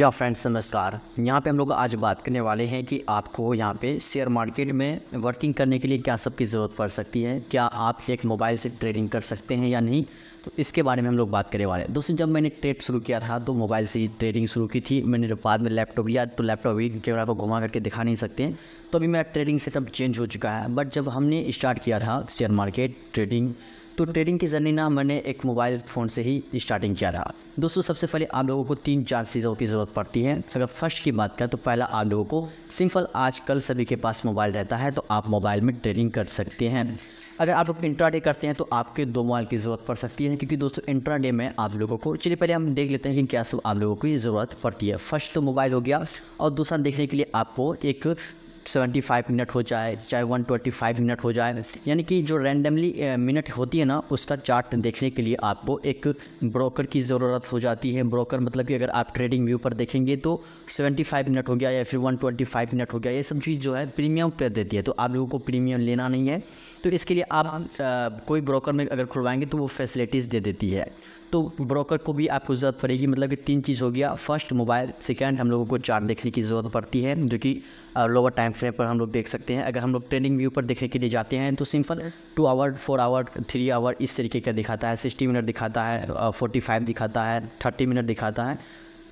या फ्रेंड्स नमस्कार यहाँ पे हम लोग आज बात करने वाले हैं कि आपको यहाँ पे शेयर मार्केट में वर्किंग करने के लिए क्या सब की ज़रूरत पड़ सकती है क्या आप एक मोबाइल से ट्रेडिंग कर सकते हैं या नहीं तो इसके बारे में हम लोग बात करने वाले हैं दोस्तों जब मैंने ट्रेड शुरू किया था तो मोबाइल से ही ट्रेडिंग शुरू की थी मैंने बाद में लैपटॉप लिया तो लैपटॉप भी कैमरा को घुमा करके दिखा नहीं सकते तो अभी मेरा ट्रेडिंग सेटअप चेंज हो चुका है बट जब हमने स्टार्ट किया था शेयर मार्केट ट्रेडिंग तो ट्रेडिंग की जर्नी ना मैंने एक मोबाइल फ़ोन से ही स्टार्टिंग किया रहा दोस्तों सबसे पहले आप लोगों को तीन चार चीज़ों की ज़रूरत पड़ती है तो अगर फर्स्ट की बात करें तो पहला आप लोगों को सिंपल आजकल सभी के पास मोबाइल रहता है तो आप मोबाइल में ट्रेडिंग कर सकते हैं अगर आप लोग इंट्राडे करते हैं तो आपके दो मोबाइल की ज़रूरत पड़ सकती है क्योंकि दोस्तों इंट्राडे में आप लोगों को चलिए पहले हम देख लेते हैं कि क्या सब आप लोगों को ज़रूरत पड़ती है फर्स्ट तो मोबाइल हो गया और दूसरा देखने के लिए आपको एक सेवेंटी फाइव मिनट हो जाए चाहे वन ट्वेंटी फाइव मिनट हो जाए यानी कि जो रैंडमली मिनट होती है ना उसका चार्ट देखने के लिए आपको एक ब्रोकर की ज़रूरत हो जाती है ब्रोकर मतलब कि अगर आप ट्रेडिंग व्यू पर देखेंगे तो सेवेंटी फाइव मिनट हो गया या फिर वन ट्वेंटी फाइव मिनट हो गया ये सब चीज़ जो है प्रीमियम कर देती है तो आप लोगों को प्रीमियम लेना नहीं है तो इसके लिए आप आ, कोई ब्रोकर में अगर खुलवाएंगे तो वो फैसिलिटीज़ दे देती है तो ब्रोकर को भी आपको ज़रूरत पड़ेगी मतलब कि तीन चीज़ हो गया फर्स्ट मोबाइल सेकेंड हम लोगों को चार्ट देखने की ज़रूरत पड़ती है जो कि लोअर टाइम फ्रेम पर हम लोग देख सकते हैं अगर हम लोग ट्रेडिंग व्यू पर देखने के लिए जाते हैं तो simple two hour four hour three hour इस तरीके का दिखाता है सिक्सटी मिनट दिखाता है फोर्टी फाइव दिखाता है थर्टी मिनट दिखाता है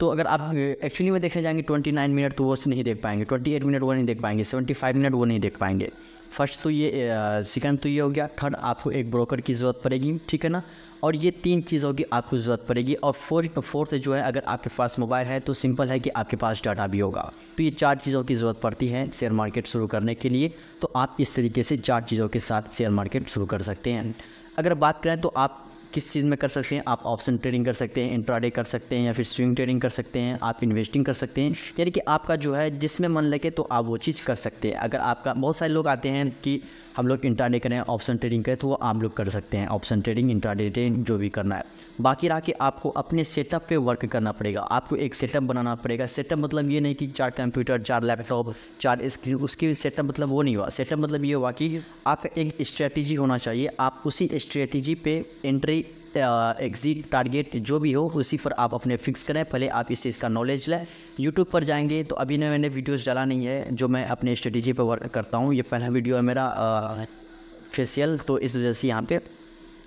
तो अगर आप एक्चुअली हाँ। में देखने जाएंगे ट्वेंटी नाइन मिनट तो वो नहीं देख पाएंगे ट्वेंटी एट मिनट वो नहीं देख पाएंगे सेवेंटी फाइव मिनट वो नहीं देख पाएंगे फर्स्ट तो ये सेकंड तो ये हो गया थर्ड आपको एक ब्रोकर की ज़रूरत पड़ेगी ठीक है ना और ये तीन चीज़ों की आपको ज़रूरत पड़ेगी और फोर्थ फोर्थ जो है अगर आपके पास मोबाइल है तो सिंपल है कि आपके पास डाटा भी होगा तो ये चार चीज़ों की ज़रूरत पड़ती है शेयर मार्केट शुरू करने के लिए तो आप इस तरीके से चार चीज़ों के साथ शेयर मार्केट शुरू कर सकते हैं अगर बात करें तो आप किस चीज़ में कर सकते हैं आप ऑप्शन ट्रेडिंग कर सकते हैं इंट्राडे कर सकते हैं या फिर स्विंग ट्रेडिंग कर सकते हैं आप इन्वेस्टिंग कर सकते हैं यानी कि आपका जो है जिसमें मन लगे तो आप वो चीज़ कर सकते हैं अगर आपका बहुत सारे लोग आते हैं कि हम लोग इंट्राडे करें ऑप्शन ट्रेडिंग करें तो वो आप लोग कर सकते हैं ऑप्शन ट्रेडिंग इंट्राडे ट्रेडिंग जो भी करना है बाकी रहा कि आपको अपने सेटअप पे वर्क करना पड़ेगा आपको एक सेटअप बनाना पड़ेगा सेटअप मतलब ये नहीं कि चार कंप्यूटर चार लैपटॉप चार स्क्रीन उसकी सेटअप मतलब वो नहीं हुआ सेटअप मतलब ये हुआ कि आपका एक स्ट्रैटेजी होना चाहिए आप उसी स्ट्रैटेजी पे एंट्री एग्जिट टारगेट uh, जो भी हो उसी पर आप अपने फिक्स करें पहले आप इस चीज़ का नॉलेज लें यूट्यूब पर जाएंगे तो अभी ने मैंने वीडियोस डाला नहीं है जो मैं अपने स्ट्रेटेजी पर वर्क करता हूँ ये पहला वीडियो है मेरा फेसियल uh, तो इस वजह से यहाँ पर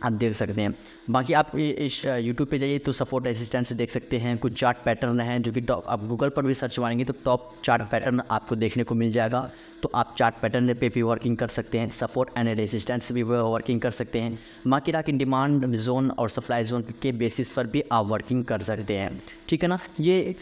आप देख सकते हैं बाकी आप इस यूट्यूब uh, पे जाइए तो सपोर्ट असिस्टेंट से देख सकते हैं कुछ चार्ट पैटर्न हैं जो कि आप गूगल पर भी सर्च मारेंगे तो टॉप चार्ट पैटर्न आपको देखने को मिल जाएगा तो आप चार्ट पैटर्न पे भी वर्किंग कर सकते हैं सपोर्ट एंड रेजिस्टेंस भी वर्किंग कर सकते हैं बाकी राकिन डिमांड जोन और सप्लाई जोन के बेसिस पर भी आप वर्किंग कर सकते हैं ठीक है ना ये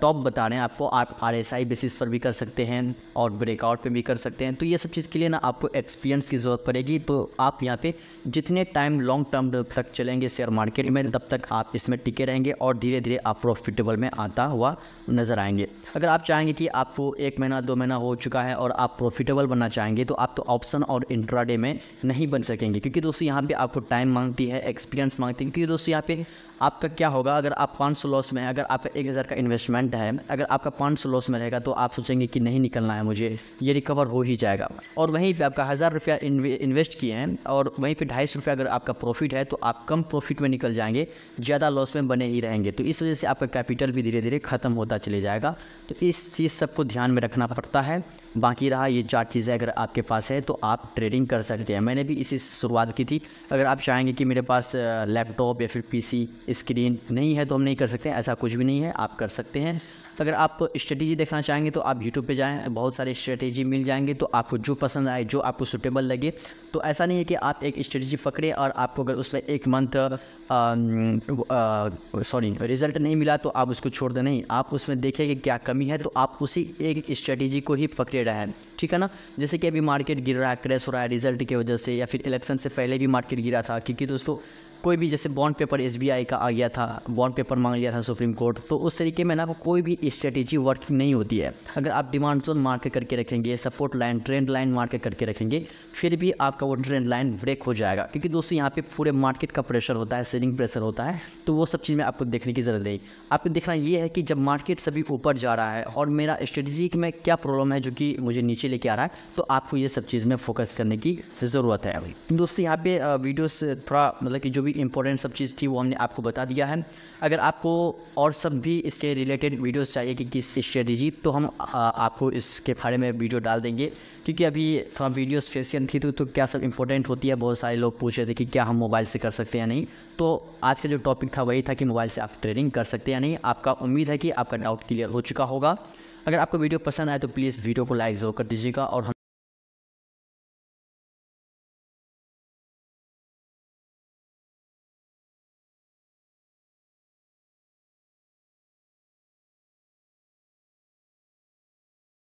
टॉप बता रहे हैं आपको आप आर बेसिस पर भी कर सकते हैं और ब्रेकआउट पर भी कर सकते हैं तो ये सब चीज़ के लिए ना आपको एक्सपीरियंस की ज़रूरत पड़ेगी तो आप यहाँ पर जितने टाइम लॉन्ग टर्म तक चलेंगे शेयर मार्केट में तब तक आप इसमें टिके रहेंगे और धीरे धीरे आप प्रॉफिटेबल में आता हुआ नज़र आएंगे अगर आप चाहेंगे कि आपको एक महीना दो महीना हो चुका है और आप आप प्रॉफिटेबल बनना चाहेंगे तो आप तो ऑप्शन और इंट्राडे में नहीं बन सकेंगे क्योंकि दोस्तों यहाँ पे आपको टाइम मांगती है एक्सपीरियंस मांगती है क्योंकि दोस्तों यहाँ पे आपका क्या होगा अगर आप पाँच सौ लॉस में अगर आपका एक हज़ार का इन्वेस्टमेंट है अगर आपका पाँच सौ लॉस में रहेगा तो आप सोचेंगे कि नहीं निकलना है मुझे ये रिकवर हो ही जाएगा और वहीं पे आपका हज़ार रुपया इन्वेस्ट किए हैं और वहीं पे ढाई सौ रुपया अगर आपका प्रॉफिट है तो आप कम प्रॉफिट में निकल जाएंगे ज़्यादा लॉस में बने ही रहेंगे तो इस वजह से आपका कैपिटल भी धीरे धीरे ख़त्म होता चले जाएगा तो इस चीज़ सबको ध्यान में रखना पड़ता है बाकी रहा क्या ये चार चीज़ें अगर आपके पास है तो आप ट्रेडिंग कर सकते हैं मैंने भी इसी से शुरुआत की थी अगर आप चाहेंगे कि मेरे पास लैपटॉप या फिर पीसी स्क्रीन नहीं है तो हम नहीं कर सकते ऐसा कुछ भी नहीं है आप कर सकते हैं अगर आप स्ट्रेटेजी देखना चाहेंगे तो आप यूट्यूब पर जाएँ बहुत सारे स्ट्रेटेजी मिल जाएंगे तो आपको जो पसंद आए जो आपको सुटेबल लगे तो ऐसा नहीं है कि आप एक स्ट्रेटजी पकड़े और आपको अगर उसमें एक मंथ सॉरी रिजल्ट नहीं मिला तो आप उसको छोड़ दें नहीं आप उसमें देखें कि क्या कमी है तो आप उसी एक स्ट्रेटजी को ही पकड़े रहें ठीक है ना जैसे कि अभी मार्केट गिर रहा है क्रैश हो रहा है रिजल्ट की वजह से या फिर इलेक्शन से पहले भी मार्केट गिरा था क्योंकि दोस्तों कोई भी जैसे बॉन्ड पेपर एस का आ गया था बॉन्ड पेपर मांग लिया था सुप्रीम कोर्ट तो उस तरीके में ना आपको कोई भी स्ट्रेटेजी वर्क नहीं होती है अगर आप डिमांड जोन मार्क करके रखेंगे support line trend line mark करके रखेंगे फिर भी आपका वो ट्रेंड लाइन ब्रेक हो जाएगा क्योंकि दोस्तों यहाँ पे पूरे मार्केट का प्रेशर होता है सेलिंग प्रेशर होता है तो वो सब चीज़ में आपको देखने की ज़रूरत नहीं आपको देखना ये है कि जब मार्केट सभी ऊपर जा रहा है और मेरा स्ट्रेटजी में क्या प्रॉब्लम है जो कि मुझे नीचे लेके आ रहा है तो आपको ये सब चीज़ में फोकस करने की ज़रूरत है दोस्तों यहाँ पे वीडियोस थोड़ा मतलब कि जो भी भी इंपॉर्टेंट सब चीज़ थी वो हमने आपको बता दिया है अगर आपको और सब भी इसके रिलेटेड वीडियोस चाहिए कि किस स्ट्रेटजी तो हम आ, आपको इसके बारे में वीडियो डाल देंगे क्योंकि अभी थोड़ा वीडियोस फेसियन थी तो, तो क्या सब इंपॉर्टेंट होती है बहुत सारे लोग पूछ रहे थे कि क्या हम मोबाइल से कर सकते हैं नहीं तो आज का जो टॉपिक था वही था कि मोबाइल से आप ट्रेडिंग कर सकते हैं नहीं आपका उम्मीद है कि आपका डाउट क्लियर हो चुका होगा अगर आपको वीडियो पसंद आए तो प्लीज़ वीडियो को लाइक जरूर कर दीजिएगा और